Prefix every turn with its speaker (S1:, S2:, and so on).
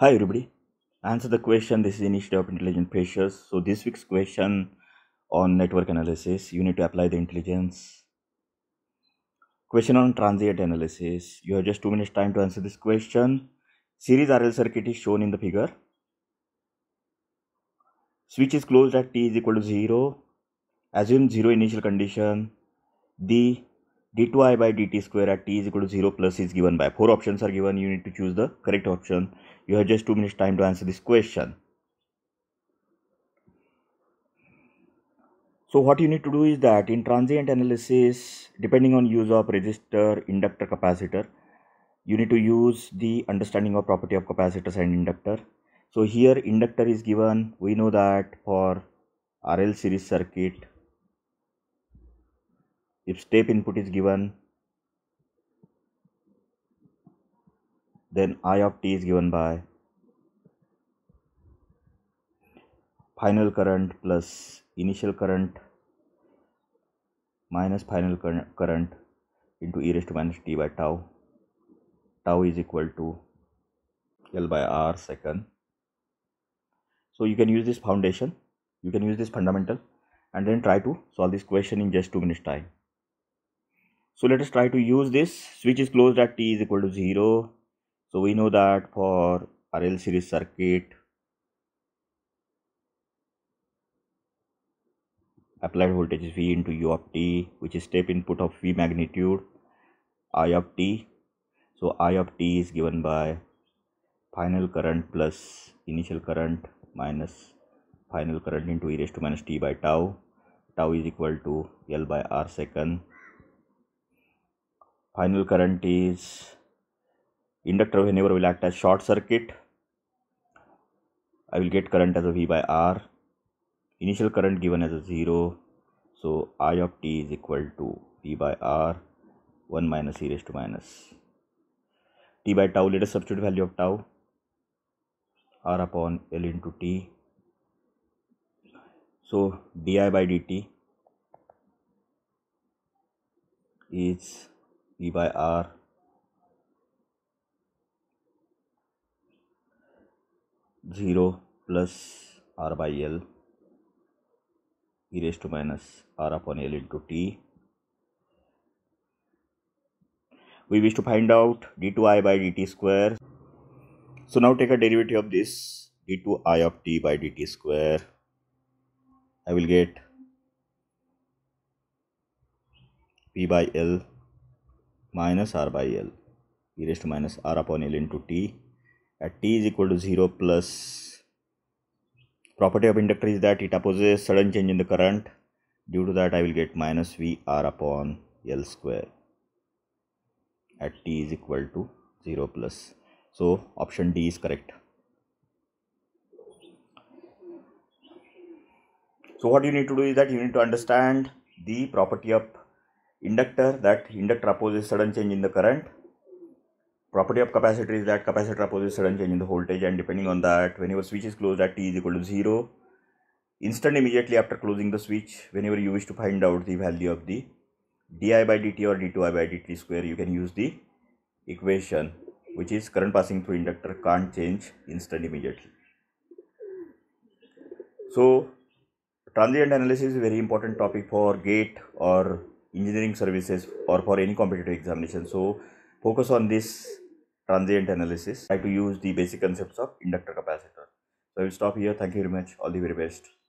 S1: Hi everybody, answer the question. This is Initiative of Intelligent Pressures. So this week's question on network analysis, you need to apply the intelligence. Question on transient analysis. You have just two minutes time to answer this question. Series RL circuit is shown in the figure. Switch is closed at t is equal to 0. Assume 0 initial condition. The d2i by dt square at t is equal to 0 plus is given by 4 options are given you need to choose the correct option you have just 2 minutes time to answer this question so what you need to do is that in transient analysis depending on use of resistor inductor capacitor you need to use the understanding of property of capacitors and inductor so here inductor is given we know that for RL series circuit if step input is given then i of t is given by final current plus initial current minus final current into e raised to minus t by tau tau is equal to L by R second. So you can use this foundation, you can use this fundamental and then try to solve this question in just 2 minutes time so let us try to use this switch is closed at t is equal to 0 so we know that for RL series circuit applied voltage is V into U of t which is step input of V magnitude I of t so I of t is given by final current plus initial current minus final current into e raised to minus t by tau tau is equal to L by R second final current is inductor whenever will act as short circuit I will get current as a V by R initial current given as a 0 so I of t is equal to V by R 1 minus e raised to minus t by tau let us substitute value of tau R upon L into t so di by dt is E by R zero plus R by L e raised to minus R upon L into T. We wish to find out d2i by dt square. So now take a derivative of this d2i of t by dt square. I will get p by L minus r by l e raised to minus r upon l into t at t is equal to 0 plus property of inductor is that it opposes sudden change in the current due to that i will get minus v r upon l square at t is equal to 0 plus so option d is correct so what you need to do is that you need to understand the property of inductor that inductor opposes sudden change in the current property of capacitor is that capacitor opposes sudden change in the voltage and depending on that whenever switch is closed at t is equal to 0 instant immediately after closing the switch whenever you wish to find out the value of the di by dt or d2i by dt square you can use the equation which is current passing through inductor can't change instant immediately so transient analysis is a very important topic for gate or engineering services or for any competitive examination so focus on this transient analysis try to use the basic concepts of inductor capacitor so i will stop here thank you very much all the very best